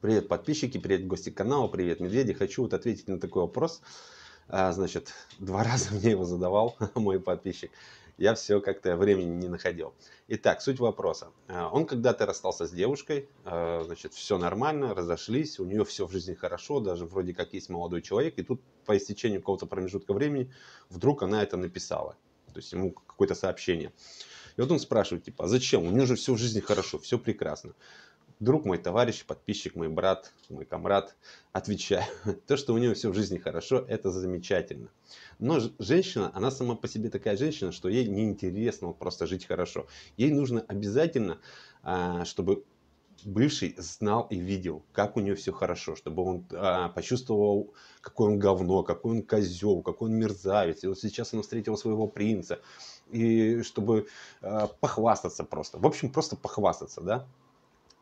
Привет, подписчики, привет, гости канала, привет, медведи. Хочу вот ответить на такой вопрос. А, значит, два раза мне его задавал мой подписчик. Я все как-то времени не находил. Итак, суть вопроса. А, он когда-то расстался с девушкой, а, значит, все нормально, разошлись, у нее все в жизни хорошо, даже вроде как есть молодой человек, и тут по истечению какого-то промежутка времени вдруг она это написала. То есть ему какое-то сообщение. И вот он спрашивает, типа, а зачем? У нее же все в жизни хорошо, все прекрасно друг мой, товарищ, подписчик, мой брат, мой комрад, отвечаю. То, что у него все в жизни хорошо, это замечательно. Но женщина, она сама по себе такая женщина, что ей неинтересно вот просто жить хорошо. Ей нужно обязательно, а, чтобы бывший знал и видел, как у нее все хорошо, чтобы он а, почувствовал, какой он говно, какой он козел, какой он мерзавец. И вот сейчас она встретила своего принца, и чтобы а, похвастаться просто. В общем, просто похвастаться, да?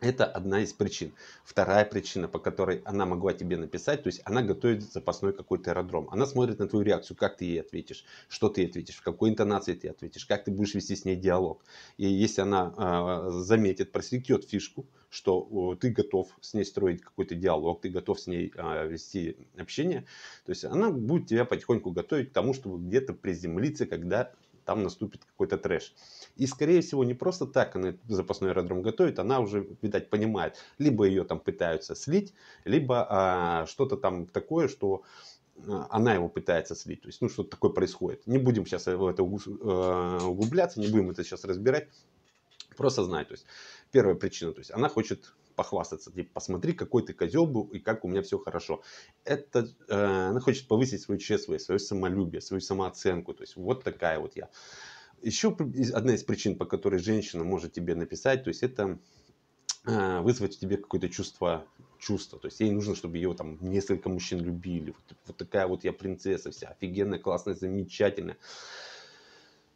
Это одна из причин. Вторая причина, по которой она могла тебе написать, то есть она готовит запасной какой-то аэродром. Она смотрит на твою реакцию, как ты ей ответишь, что ты ей ответишь, в какой интонации ты ответишь, как ты будешь вести с ней диалог. И если она э, заметит, просекет фишку, что э, ты готов с ней строить какой-то диалог, ты готов с ней э, вести общение, то есть она будет тебя потихоньку готовить к тому, чтобы где-то приземлиться, когда там наступит какой-то трэш. И, скорее всего, не просто так она запасной аэродром готовит, она уже, видать, понимает, либо ее там пытаются слить, либо а, что-то там такое, что а, она его пытается слить. То есть, ну, что-то такое происходит. Не будем сейчас в это угу, э, углубляться, не будем это сейчас разбирать. Просто знай. То есть, первая причина, то есть, она хочет похвастаться, типа, посмотри, какой ты козел был и как у меня все хорошо. Это, э, она хочет повысить свою честность, свое самолюбие, свою самооценку, то есть вот такая вот я. Еще одна из причин, по которой женщина может тебе написать, то есть это э, вызвать у тебя какое-то чувство чувство. То есть ей нужно, чтобы ее там несколько мужчин любили. Вот, вот такая вот я принцесса вся, офигенная, классная, замечательная.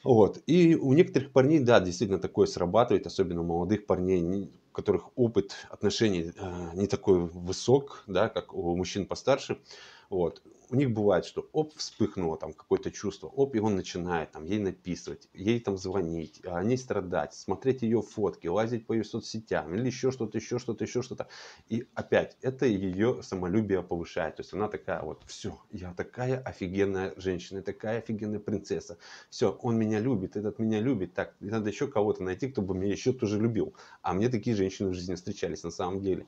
Вот. И у некоторых парней, да, действительно такое срабатывает, особенно у молодых парней у которых опыт отношений э, не такой высок, да, как у мужчин постарше, вот, у них бывает, что оп, вспыхнуло там какое-то чувство, оп, и он начинает там ей написывать, ей там звонить, а о ней страдать, смотреть ее фотки, лазить по ее соцсетям или еще что-то, еще что-то, еще что-то. И опять, это ее самолюбие повышает. То есть она такая вот, все, я такая офигенная женщина, такая офигенная принцесса. Все, он меня любит, этот меня любит. Так, надо еще кого-то найти, кто бы меня еще тоже любил. А мне такие женщины в жизни встречались на самом деле.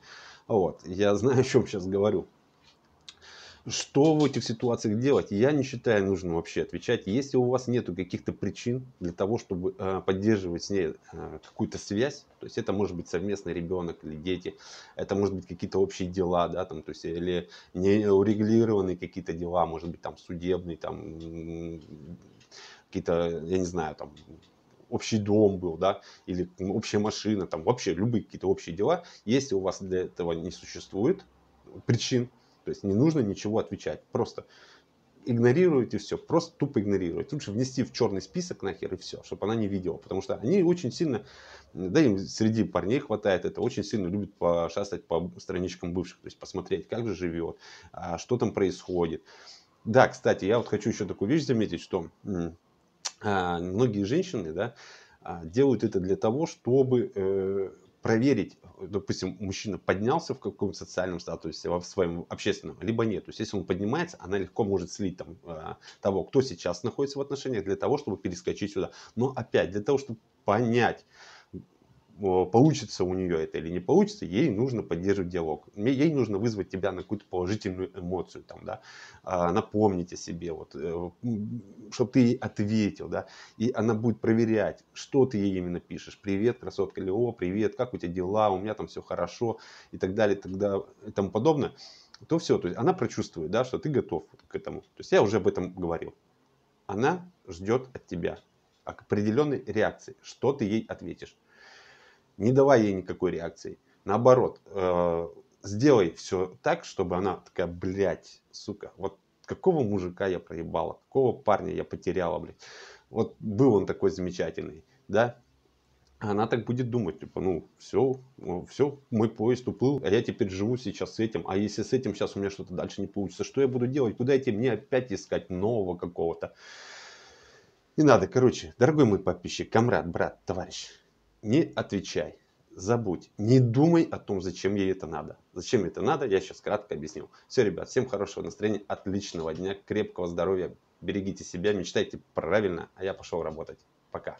Вот, я знаю, о чем сейчас говорю. Что в этих ситуациях делать? Я не считаю нужным вообще отвечать. Если у вас нет каких-то причин для того, чтобы э, поддерживать с ней э, какую-то связь, то есть это может быть совместный ребенок или дети, это может быть какие-то общие дела, да, там, то есть или неурегулированные какие-то дела, может быть там судебные, там какие-то, я не знаю, там общий дом был, да, или общая машина, там вообще любые какие-то общие дела, если у вас для этого не существует причин, то есть не нужно ничего отвечать. Просто игнорируете все, просто тупо игнорируете. Лучше внести в черный список нахер и все, чтобы она не видела. Потому что они очень сильно, да им среди парней хватает это, очень сильно любят пошастать по страничкам бывших, то есть посмотреть, как же живет, а, что там происходит. Да, кстати, я вот хочу еще такую вещь заметить, что а, многие женщины, да, а, делают это для того, чтобы э, проверить, допустим, мужчина поднялся в каком-то социальном статусе, в своем общественном, либо нет. То есть, если он поднимается, она легко может слить там, э, того, кто сейчас находится в отношениях, для того, чтобы перескочить сюда. Но опять, для того, чтобы понять, получится у нее это или не получится, ей нужно поддерживать диалог. Ей нужно вызвать тебя на какую-то положительную эмоцию, там, да, а, напомнить о себе, вот, э, чтобы ты ей ответил, да, и она будет проверять, что ты ей именно пишешь. Привет, красотка, или о, привет, как у тебя дела, у меня там все хорошо, и так далее, тогда, и тому подобное, то все, то есть она прочувствует, да, что ты готов к этому. То есть я уже об этом говорил. Она ждет от тебя определенной реакции, что ты ей ответишь не давай ей никакой реакции. Наоборот, э, сделай все так, чтобы она такая, блядь, сука, вот какого мужика я проебала, какого парня я потеряла, блядь. Вот был он такой замечательный, да. Она так будет думать, типа, ну, все, все, мой поезд уплыл, а я теперь живу сейчас с этим, а если с этим сейчас у меня что-то дальше не получится, что я буду делать, куда идти, мне опять искать нового какого-то. Не надо, короче, дорогой мой подписчик, комрад, брат, товарищ, не отвечай, забудь, не думай о том, зачем ей это надо. Зачем это надо, я сейчас кратко объяснил. Все, ребят, всем хорошего настроения, отличного дня, крепкого здоровья, берегите себя, мечтайте правильно, а я пошел работать. Пока.